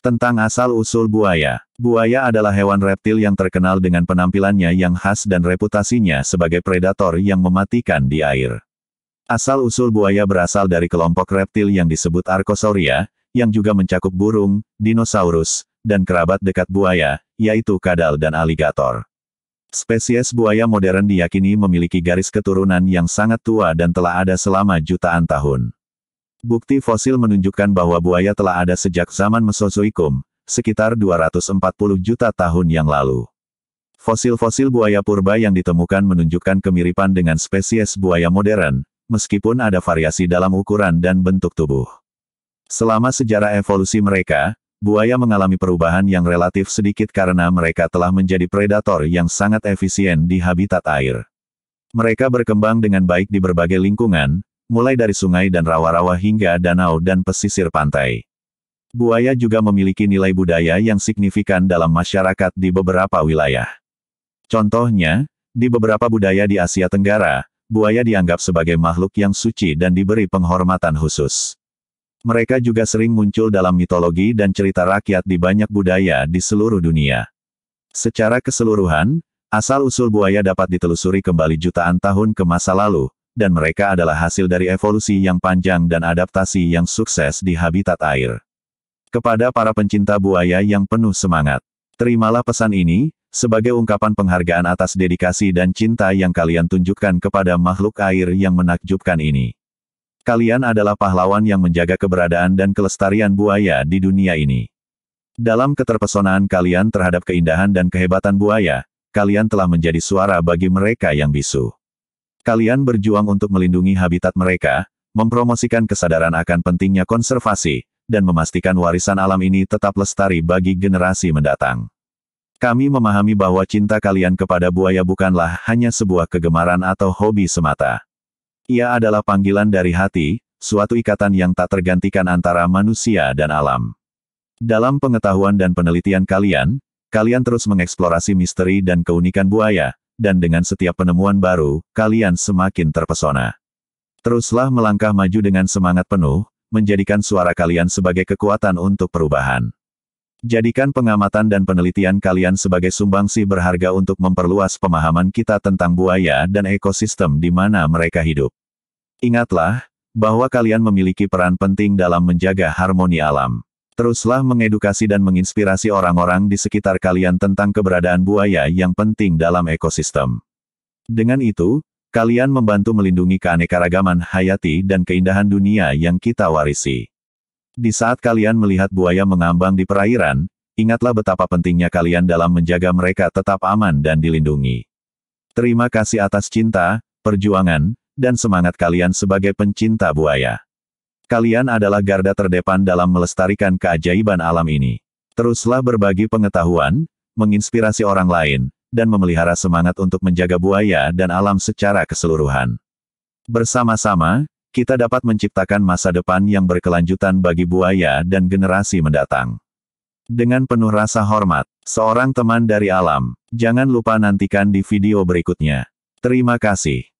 Tentang asal-usul buaya. Buaya adalah hewan reptil yang terkenal dengan penampilannya yang khas dan reputasinya sebagai predator yang mematikan di air. Asal-usul buaya berasal dari kelompok reptil yang disebut Arcosauria, yang juga mencakup burung, dinosaurus, dan kerabat dekat buaya, yaitu kadal dan aligator. Spesies buaya modern diyakini memiliki garis keturunan yang sangat tua dan telah ada selama jutaan tahun. Bukti fosil menunjukkan bahwa buaya telah ada sejak zaman Mesozoikum, sekitar 240 juta tahun yang lalu. Fosil-fosil buaya purba yang ditemukan menunjukkan kemiripan dengan spesies buaya modern, meskipun ada variasi dalam ukuran dan bentuk tubuh. Selama sejarah evolusi mereka, buaya mengalami perubahan yang relatif sedikit karena mereka telah menjadi predator yang sangat efisien di habitat air. Mereka berkembang dengan baik di berbagai lingkungan, mulai dari sungai dan rawa-rawa hingga danau dan pesisir pantai. Buaya juga memiliki nilai budaya yang signifikan dalam masyarakat di beberapa wilayah. Contohnya, di beberapa budaya di Asia Tenggara, buaya dianggap sebagai makhluk yang suci dan diberi penghormatan khusus. Mereka juga sering muncul dalam mitologi dan cerita rakyat di banyak budaya di seluruh dunia. Secara keseluruhan, asal-usul buaya dapat ditelusuri kembali jutaan tahun ke masa lalu, dan mereka adalah hasil dari evolusi yang panjang dan adaptasi yang sukses di habitat air. Kepada para pencinta buaya yang penuh semangat, terimalah pesan ini, sebagai ungkapan penghargaan atas dedikasi dan cinta yang kalian tunjukkan kepada makhluk air yang menakjubkan ini. Kalian adalah pahlawan yang menjaga keberadaan dan kelestarian buaya di dunia ini. Dalam keterpesonaan kalian terhadap keindahan dan kehebatan buaya, kalian telah menjadi suara bagi mereka yang bisu. Kalian berjuang untuk melindungi habitat mereka, mempromosikan kesadaran akan pentingnya konservasi, dan memastikan warisan alam ini tetap lestari bagi generasi mendatang. Kami memahami bahwa cinta kalian kepada buaya bukanlah hanya sebuah kegemaran atau hobi semata. Ia adalah panggilan dari hati, suatu ikatan yang tak tergantikan antara manusia dan alam. Dalam pengetahuan dan penelitian kalian, kalian terus mengeksplorasi misteri dan keunikan buaya, dan dengan setiap penemuan baru, kalian semakin terpesona. Teruslah melangkah maju dengan semangat penuh, menjadikan suara kalian sebagai kekuatan untuk perubahan. Jadikan pengamatan dan penelitian kalian sebagai sumbangsih berharga untuk memperluas pemahaman kita tentang buaya dan ekosistem di mana mereka hidup. Ingatlah, bahwa kalian memiliki peran penting dalam menjaga harmoni alam. Teruslah mengedukasi dan menginspirasi orang-orang di sekitar kalian tentang keberadaan buaya yang penting dalam ekosistem. Dengan itu, kalian membantu melindungi keanekaragaman hayati dan keindahan dunia yang kita warisi. Di saat kalian melihat buaya mengambang di perairan, ingatlah betapa pentingnya kalian dalam menjaga mereka tetap aman dan dilindungi. Terima kasih atas cinta, perjuangan, dan semangat kalian sebagai pencinta buaya. Kalian adalah garda terdepan dalam melestarikan keajaiban alam ini. Teruslah berbagi pengetahuan, menginspirasi orang lain, dan memelihara semangat untuk menjaga buaya dan alam secara keseluruhan. Bersama-sama, kita dapat menciptakan masa depan yang berkelanjutan bagi buaya dan generasi mendatang. Dengan penuh rasa hormat, seorang teman dari alam, jangan lupa nantikan di video berikutnya. Terima kasih.